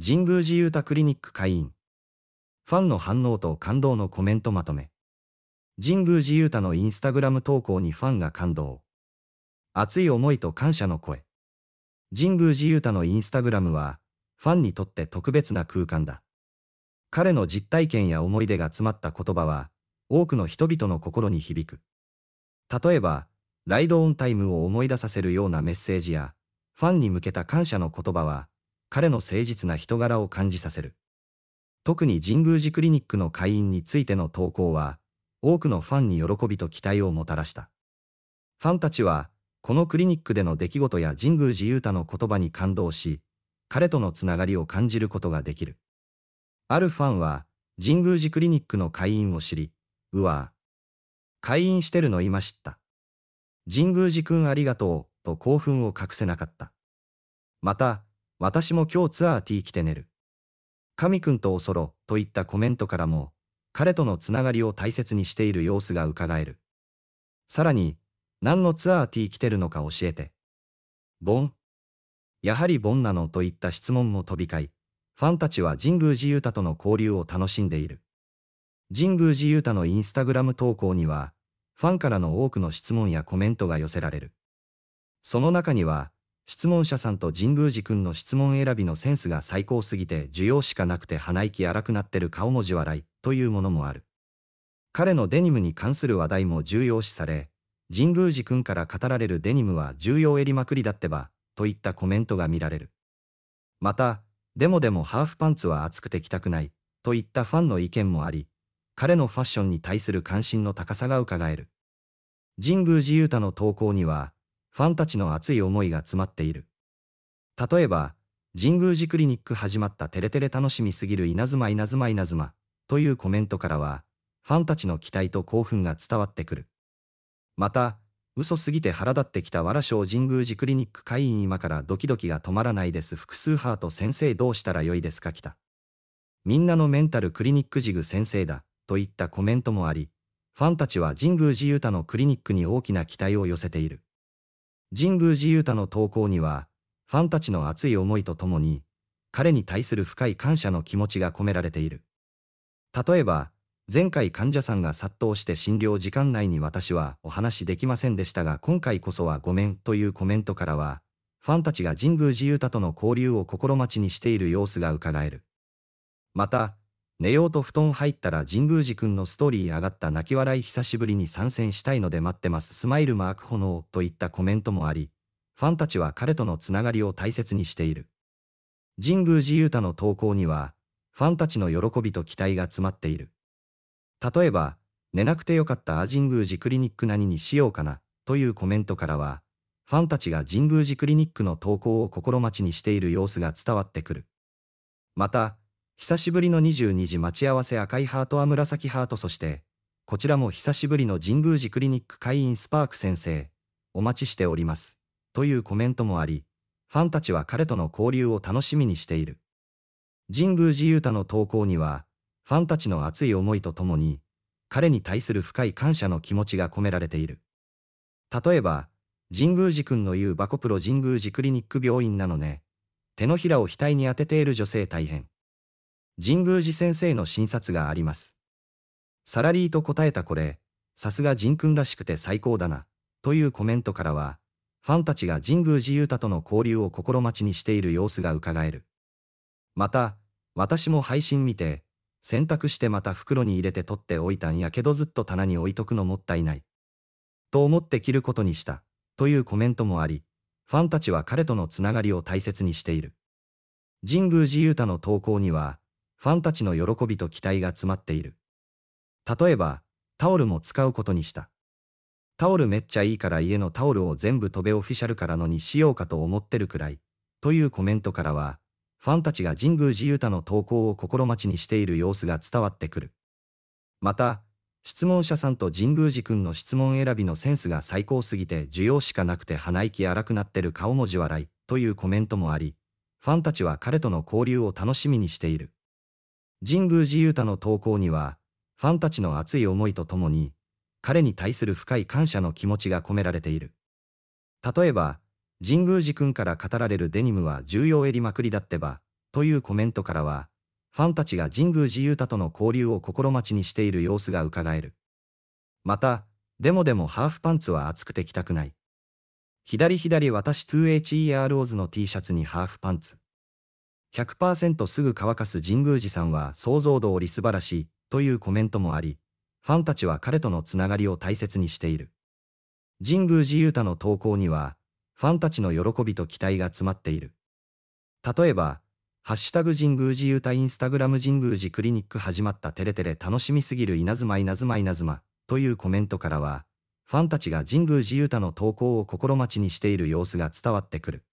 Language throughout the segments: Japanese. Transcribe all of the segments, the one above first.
神宮寺ユータクリニック会員。ファンの反応と感動のコメントまとめ。神宮寺ユータのインスタグラム投稿にファンが感動。熱い思いと感謝の声。神宮寺ユータのインスタグラムは、ファンにとって特別な空間だ。彼の実体験や思い出が詰まった言葉は、多くの人々の心に響く。例えば、ライドオンタイムを思い出させるようなメッセージや、ファンに向けた感謝の言葉は、彼の誠実な人柄を感じさせる。特に神宮寺クリニックの会員についての投稿は、多くのファンに喜びと期待をもたらした。ファンたちは、このクリニックでの出来事や神宮寺勇太の言葉に感動し、彼とのつながりを感じることができる。あるファンは、神宮寺クリニックの会員を知り、うわぁ。会員してるの今知った。神宮寺くんありがとう、と興奮を隠せなかった。また、私も今日ツアー T 来て寝る。神くんとおそろ、といったコメントからも、彼とのつながりを大切にしている様子が伺える。さらに、何のツアー T 来てるのか教えて。ボンやはりボンなのといった質問も飛び交い、ファンたちは神宮寺ユ太との交流を楽しんでいる。神宮寺ユ太のインスタグラム投稿には、ファンからの多くの質問やコメントが寄せられる。その中には、質問者さんと神宮寺くんの質問選びのセンスが最高すぎて需要しかなくて鼻息荒くなってる顔文字笑いというものもある。彼のデニムに関する話題も重要視され、神宮寺くんから語られるデニムは重要襟まくりだってば、といったコメントが見られる。また、でもでもハーフパンツは厚くて着たくない、といったファンの意見もあり、彼のファッションに対する関心の高さがうかがえる。神宮寺勇太の投稿には、ファンたちの熱い思いが詰まっている。例えば、神宮寺クリニック始まったテレテレ楽しみすぎる稲妻稲妻稲妻というコメントからは、ファンたちの期待と興奮が伝わってくる。また、嘘すぎて腹立ってきた藁小神宮寺クリニック会員今からドキドキが止まらないです複数ハート先生どうしたらよいですか来た。みんなのメンタルクリニックジグ先生だといったコメントもあり、ファンたちは神宮寺ユタのクリニックに大きな期待を寄せている。神宮寺勇太の投稿には、ファンたちの熱い思いとともに、彼に対する深い感謝の気持ちが込められている。例えば、前回患者さんが殺到して診療時間内に私はお話しできませんでしたが今回こそはごめんというコメントからは、ファンたちが神宮寺勇太との交流を心待ちにしている様子がうかがえる。また、寝ようと布団入ったら神宮寺くんのストーリー上がった泣き笑い久しぶりに参戦したいので待ってますスマイルマーク炎といったコメントもあり、ファンたちは彼とのつながりを大切にしている。神宮寺勇太の投稿には、ファンたちの喜びと期待が詰まっている。例えば、寝なくてよかった神宮寺クリニック何にしようかな、というコメントからは、ファンたちが神宮寺クリニックの投稿を心待ちにしている様子が伝わってくる。また、久しぶりの22時待ち合わせ赤いハートは紫ハートそして、こちらも久しぶりの神宮寺クリニック会員スパーク先生、お待ちしております。というコメントもあり、ファンたちは彼との交流を楽しみにしている。神宮寺勇太の投稿には、ファンたちの熱い思いとともに、彼に対する深い感謝の気持ちが込められている。例えば、神宮寺君の言うバコプロ神宮寺クリニック病院なのね。手のひらを額に当てている女性大変。神宮寺先生の診察があります。サラリーと答えたこれ、さすが神君らしくて最高だな、というコメントからは、ファンたちが神宮寺勇太との交流を心待ちにしている様子が伺える。また、私も配信見て、洗濯してまた袋に入れて取っておいたんやけどずっと棚に置いとくのもったいない。と思って着ることにした、というコメントもあり、ファンたちは彼とのつながりを大切にしている。神宮寺勇太の投稿には、ファンたちの喜びと期待が詰まっている。例えば、タオルも使うことにした。タオルめっちゃいいから家のタオルを全部飛べオフィシャルからのにしようかと思ってるくらい、というコメントからは、ファンたちが神宮寺勇太の投稿を心待ちにしている様子が伝わってくる。また、質問者さんと神宮寺くんの質問選びのセンスが最高すぎて需要しかなくて鼻息荒くなってる顔文字笑いというコメントもあり、ファンたちは彼との交流を楽しみにしている。神宮寺勇太の投稿には、ファンたちの熱い思いとともに、彼に対する深い感謝の気持ちが込められている。例えば、神宮寺君から語られるデニムは重要襟まくりだってば、というコメントからは、ファンたちが神宮寺勇太との交流を心待ちにしている様子が伺える。また、でもでもハーフパンツは厚くて着たくない。左左私2 h e r o z の T シャツにハーフパンツ。100%すぐ乾かす神宮寺さんは想像通り素晴らしいというコメントもあり、ファンたちは彼とのつながりを大切にしている。神宮寺雄太の投稿には、ファンたちの喜びと期待が詰まっている。例えば、ハッシュタグ神宮寺雄太インスタグラム神宮寺クリニック始まったテレテレ楽しみすぎる稲妻稲妻稲妻というコメントからは、ファンたちが神宮寺雄太の投稿を心待ちにしている様子が伝わってくる。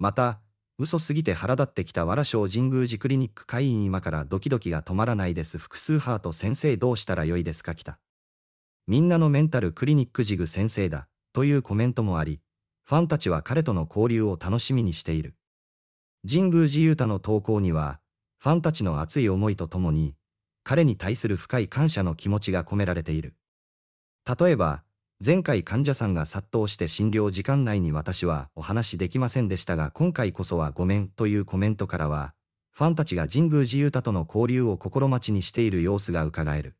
また、嘘すぎて腹立ってきたわら小神宮寺クリニック会員今からドキドキが止まらないです複数ハート先生どうしたらよいですか来た。みんなのメンタルクリニックジグ先生だ、というコメントもあり、ファンたちは彼との交流を楽しみにしている。神宮寺勇太の投稿には、ファンたちの熱い思いとともに、彼に対する深い感謝の気持ちが込められている。例えば、前回患者さんが殺到して診療時間内に私はお話できませんでしたが今回こそはごめんというコメントからは、ファンたちが神宮寺勇太との交流を心待ちにしている様子が伺える。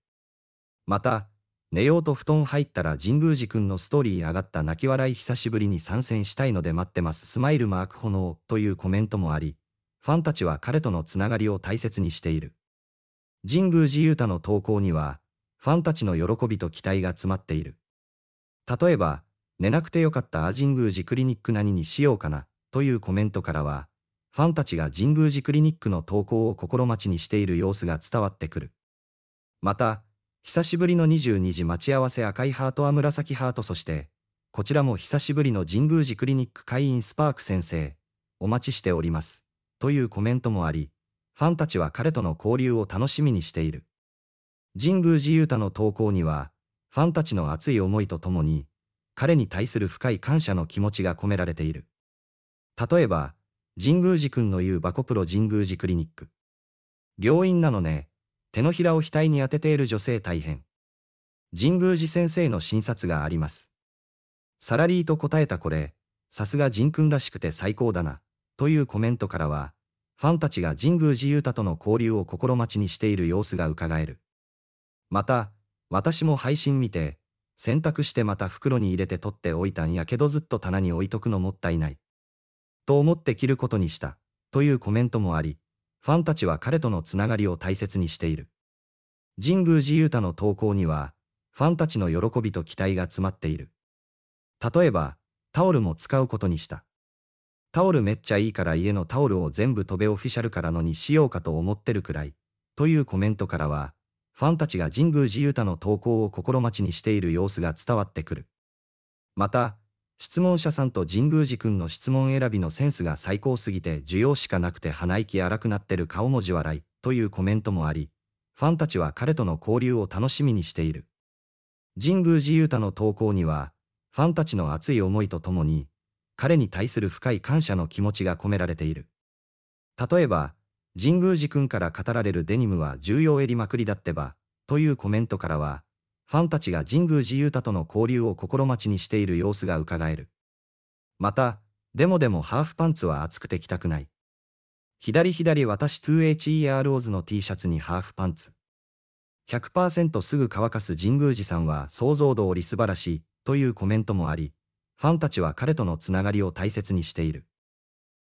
また、寝ようと布団入ったら神宮寺くんのストーリー上がった泣き笑い久しぶりに参戦したいので待ってますスマイルマーク炎というコメントもあり、ファンたちは彼とのつながりを大切にしている。神宮寺勇太の投稿には、ファンたちの喜びと期待が詰まっている。例えば、寝なくてよかったあ神宮寺クリニック何にしようかな、というコメントからは、ファンたちが神宮寺クリニックの投稿を心待ちにしている様子が伝わってくる。また、久しぶりの22時待ち合わせ赤いハートは紫ハートそして、こちらも久しぶりの神宮寺クリニック会員スパーク先生、お待ちしております、というコメントもあり、ファンたちは彼との交流を楽しみにしている。神宮寺勇太の投稿には、ファンたちの熱い思いとともに、彼に対する深い感謝の気持ちが込められている。例えば、神宮寺君の言うバコプロ神宮寺クリニック。病院なのね、手のひらを額に当てている女性大変。神宮寺先生の診察があります。サラリーと答えたこれ、さすが神君らしくて最高だな、というコメントからは、ファンたちが神宮寺勇太との交流を心待ちにしている様子がうかがえる。また、私も配信見て、洗濯してまた袋に入れて取っておいたんやけどずっと棚に置いとくのもったいない。と思って着ることにした、というコメントもあり、ファンたちは彼とのつながりを大切にしている。神宮寺勇太の投稿には、ファンたちの喜びと期待が詰まっている。例えば、タオルも使うことにした。タオルめっちゃいいから家のタオルを全部飛べオフィシャルからのにしようかと思ってるくらい、というコメントからは、ファンたちが神宮寺勇太の投稿を心待ちにしている様子が伝わってくる。また、質問者さんと神宮寺君の質問選びのセンスが最高すぎて需要しかなくて鼻息荒くなってる顔文字笑いというコメントもあり、ファンたちは彼との交流を楽しみにしている。神宮寺勇太の投稿には、ファンたちの熱い思いとともに、彼に対する深い感謝の気持ちが込められている。例えば、神宮寺君から語られるデニムは重要襟まくりだってば、というコメントからは、ファンたちが神宮寺勇太との交流を心待ちにしている様子が伺える。また、でもでもハーフパンツは厚くて着たくない。左左私 2HEROs の T シャツにハーフパンツ。100%すぐ乾かす神宮寺さんは想像通り素晴らしいというコメントもあり、ファンたちは彼とのつながりを大切にしている。